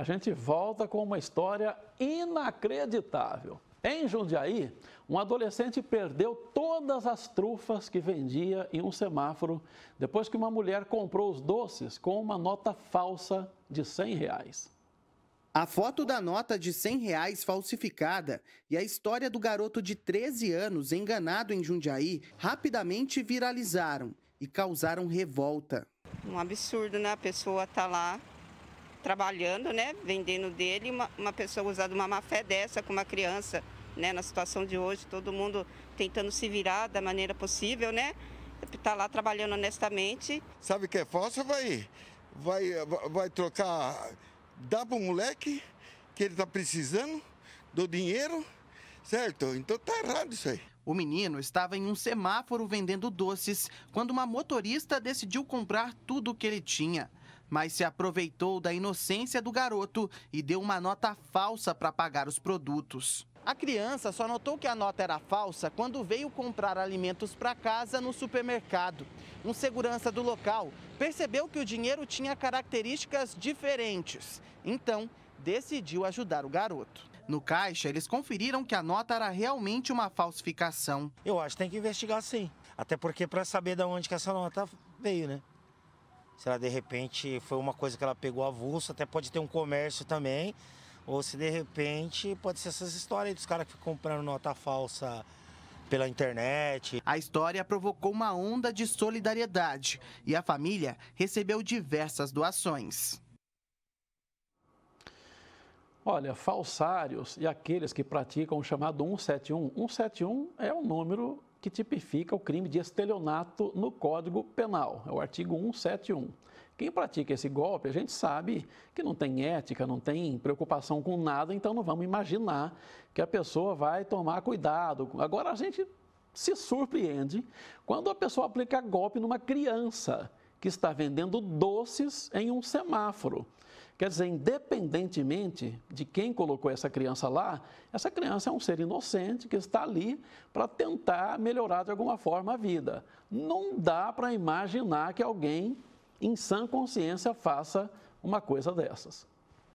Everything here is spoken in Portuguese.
a gente volta com uma história inacreditável. Em Jundiaí, um adolescente perdeu todas as trufas que vendia em um semáforo depois que uma mulher comprou os doces com uma nota falsa de 100 reais. A foto da nota de 100 reais falsificada e a história do garoto de 13 anos enganado em Jundiaí rapidamente viralizaram e causaram revolta. Um absurdo, né? A pessoa tá lá trabalhando, né, vendendo dele, uma, uma pessoa usando uma má fé dessa com uma criança, né, na situação de hoje, todo mundo tentando se virar da maneira possível, né, tá lá trabalhando honestamente. Sabe o que é fóssil? Vai, vai, vai trocar, dá pro moleque que ele tá precisando do dinheiro, certo? Então tá errado isso aí. O menino estava em um semáforo vendendo doces quando uma motorista decidiu comprar tudo o que ele tinha mas se aproveitou da inocência do garoto e deu uma nota falsa para pagar os produtos. A criança só notou que a nota era falsa quando veio comprar alimentos para casa no supermercado. Um segurança do local percebeu que o dinheiro tinha características diferentes, então decidiu ajudar o garoto. No caixa, eles conferiram que a nota era realmente uma falsificação. Eu acho que tem que investigar sim, até porque para saber de onde que essa nota veio, né? se ela de repente foi uma coisa que ela pegou avulso, até pode ter um comércio também. Ou se de repente pode ser essas histórias dos caras que ficam comprando nota falsa pela internet. A história provocou uma onda de solidariedade e a família recebeu diversas doações. Olha, falsários e aqueles que praticam o chamado 171. 171 é um número que tipifica o crime de estelionato no Código Penal, é o artigo 171. Quem pratica esse golpe, a gente sabe que não tem ética, não tem preocupação com nada, então não vamos imaginar que a pessoa vai tomar cuidado. Agora a gente se surpreende quando a pessoa aplica golpe numa criança que está vendendo doces em um semáforo. Quer dizer, independentemente de quem colocou essa criança lá, essa criança é um ser inocente que está ali para tentar melhorar de alguma forma a vida. Não dá para imaginar que alguém, em sã consciência, faça uma coisa dessas.